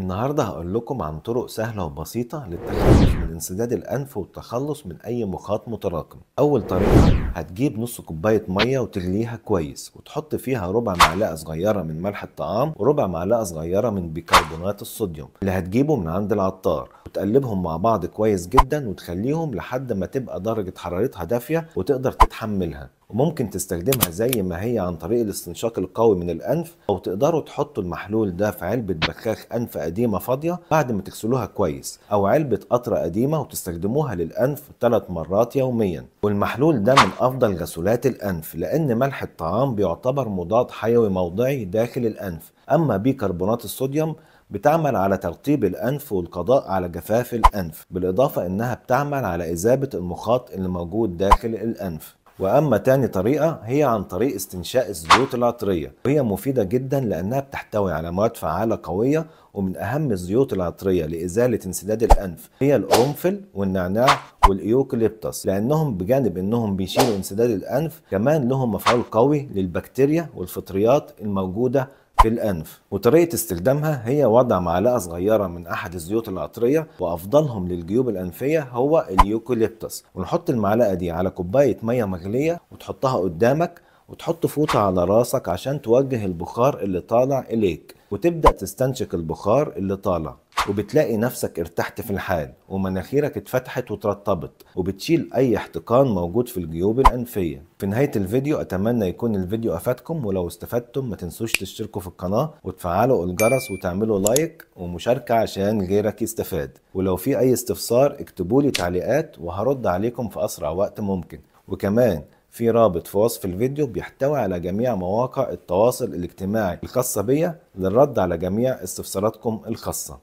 النهاردة هقول لكم عن طرق سهلة وبسيطة للتخلص من انسداد الأنف والتخلص من أي مخاط متراكم أول طريقة هتجيب نص كوباية مية وتغليها كويس وتحط فيها ربع معلقة صغيرة من ملح الطعام وربع معلقة صغيرة من بيكربونات الصوديوم اللي هتجيبه من عند العطار وتقلبهم مع بعض كويس جدا وتخليهم لحد ما تبقى درجة حرارتها دافية وتقدر تتحملها وممكن تستخدمها زي ما هي عن طريق الاستنشاق القوي من الأنف أو تقدروا تحطوا المحلول ده في علبة بخاخ أنف قديمة فاضية بعد ما تغسلوها كويس أو علبة قطرة قديمة وتستخدموها للأنف ثلاث مرات يوميا والمحلول ده من أفضل غسولات الأنف لأن ملح الطعام بيعتبر مضاد حيوي موضعي داخل الأنف أما بيكربونات الصوديوم بتعمل على ترطيب الأنف والقضاء على جفاف الأنف بالإضافة إنها بتعمل على إذابة المخاط اللي موجود داخل الأنف واما تاني طريقه هي عن طريق استنشاء الزيوت العطريه وهي مفيده جدا لانها بتحتوي على مواد فعاله قويه ومن اهم الزيوت العطريه لازاله انسداد الانف هي القرنفل والنعناع والايوكليبتس لانهم بجانب انهم بيشيلوا انسداد الانف كمان لهم مفعول قوي للبكتيريا والفطريات الموجوده في الأنف وطريقة استخدامها هي وضع معلقة صغيرة من أحد الزيوت العطرية وأفضلهم للجيوب الأنفية هو اليوكاليبتس ونحط المعلقة دي على كوباية مية مغلية وتحطها قدامك وتحط فوطة على راسك عشان توجه البخار اللي طالع إليك وتبدأ تستنشق البخار اللي طالع وبتلاقي نفسك ارتحت في الحال ومناخيرك اتفتحت وترطبت وبتشيل اي احتقان موجود في الجيوب الانفيه في نهايه الفيديو اتمنى يكون الفيديو افادكم ولو استفدتم ما تنسوش تشتركوا في القناه وتفعلوا الجرس وتعملوا لايك ومشاركه عشان غيرك يستفاد ولو في اي استفسار اكتبوا لي تعليقات وهرد عليكم في اسرع وقت ممكن وكمان في رابط في وصف الفيديو بيحتوي على جميع مواقع التواصل الاجتماعي الخاصة بيا للرد على جميع استفساراتكم الخاصة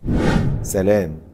سلام